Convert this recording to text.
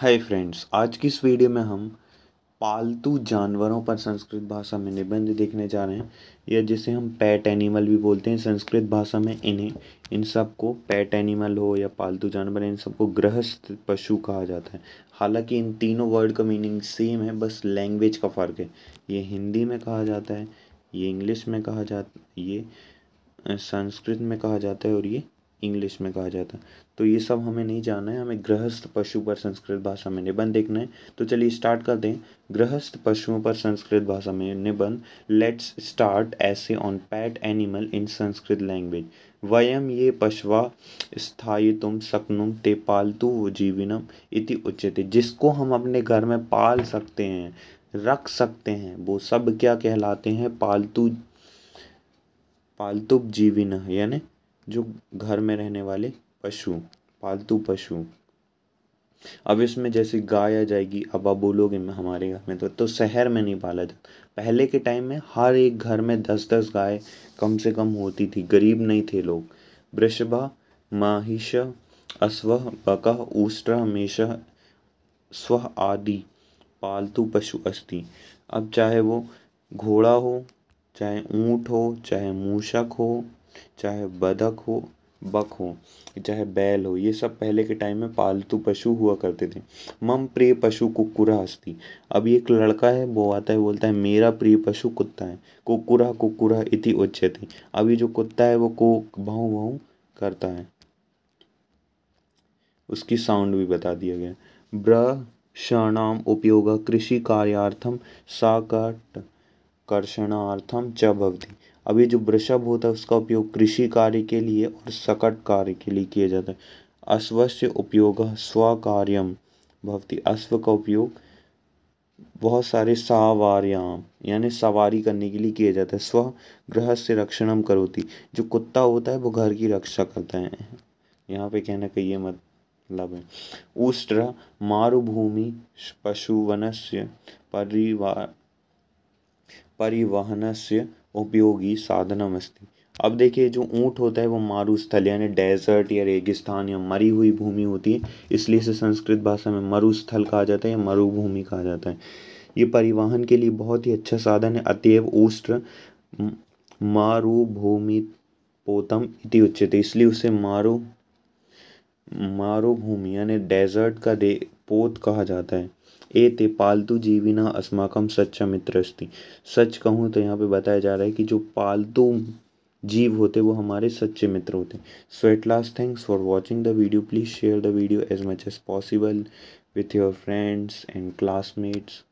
hi friends आज की इस वीडियो में हम पालतू जानवरों पर संस्कृत भाषा में निबंध देखने जा रहे हैं या जिसे हम पैट एनिमल भी बोलते हैं संस्कृत भाषा में इन्हें इन सब को पैट एनिमल हो या पालतू जानवर इन सबको गृहस्थ पशु कहा जाता है हालांकि इन तीनों वर्ड का मीनिंग सेम है बस लैंग्वेज का फ़र्क है ये हिंदी में कहा जाता है ये इंग्लिश में कहा जाता ये संस्कृत में कहा जाता है और ये इंग्लिश में कहा जाता है तो ये सब हमें नहीं जानना है हमें गृहस्थ पशु पर संस्कृत भाषा में निबंध देखना है तो चलिए स्टार्ट कर दें गृहस्थ पशुओं पर संस्कृत भाषा में निबंध let's start essay on pet animal in Sanskrit language वयम ये पशवा स्थायितुम सकनुम ते पालतू जीविनम इति उचित जिसको हम अपने घर में पाल सकते हैं रख सकते हैं वो सब क्या कहलाते हैं पालतू पालतू जीविन यानी जो घर में रहने वाले पशु पालतू पशु अब इसमें जैसे गाय आ जाएगी अब आप बोलोगे मैं हमारे घर में तो तो शहर में नहीं पाला जाता पहले के टाइम में हर एक घर में दस दस गाय कम से कम होती थी गरीब नहीं थे लोग वृषभा माहिष अश्व बक ऊष्ट हमेशा स्व आदि पालतू पशु अस्थि अब चाहे वो घोड़ा हो चाहे ऊँट हो चाहे मूषक हो चाहे बतख हो बक हो चाहे बैल हो ये सब पहले के टाइम में पालतू पशु हुआ करते थे मम प्रिय पशु कुकुरा हस्ती अब एक लड़का है वो आता है बोलता है मेरा प्रिय पशु कुत्ता है कुकुरा कुकुरा इति उच्चे उच्यते अभी जो कुत्ता है वो को भाऊ भाऊ करता है उसकी साउंड भी बता दिया गया ब्र क्षणाम उपयोग कृषि कार्यार्थम साकट कर्षणार्थम च भवती अभी जो वृषभ होता है उसका उपयोग कृषि कार्य के लिए और सकट कार्य के लिए किया जाता है अश्वस्य उपयोग कार्यम भवती अश्व का उपयोग बहुत सारे सावार्याम यानी सवारी करने के लिए किया जाता है स्व ग्रह से रक्षणम करोती जो कुत्ता होता है वो घर की रक्षा करता है यहाँ पे कहना का ये मतलब है उष्ट्र मारुभूमि परिवार परिवहन से उपयोगी अस्ती अब देखिए जो ऊँट होता है वो मारुस्थल यानी डेजर्ट या रेगिस्तान या मरी हुई भूमि होती है इसलिए इसे संस्कृत भाषा में मरुस्थल कहा जाता है या मरुभूमि कहा जाता है ये परिवहन के लिए बहुत ही अच्छा साधन है अतएव ऊष्ट मारुभूमि पोतम इति है इसलिए उसे मारु मारुभूमि यानी डेजर्ट का दे पोत कहा जाता है ए ते पालतू अस्माकम सच्चा मित्र अस्ति सच कहूँ तो यहाँ पे बताया जा रहा है कि जो पालतू जीव होते वो हमारे सच्चे मित्र होते so at last thanks for watching the video please share the video as much as possible with your friends and classmates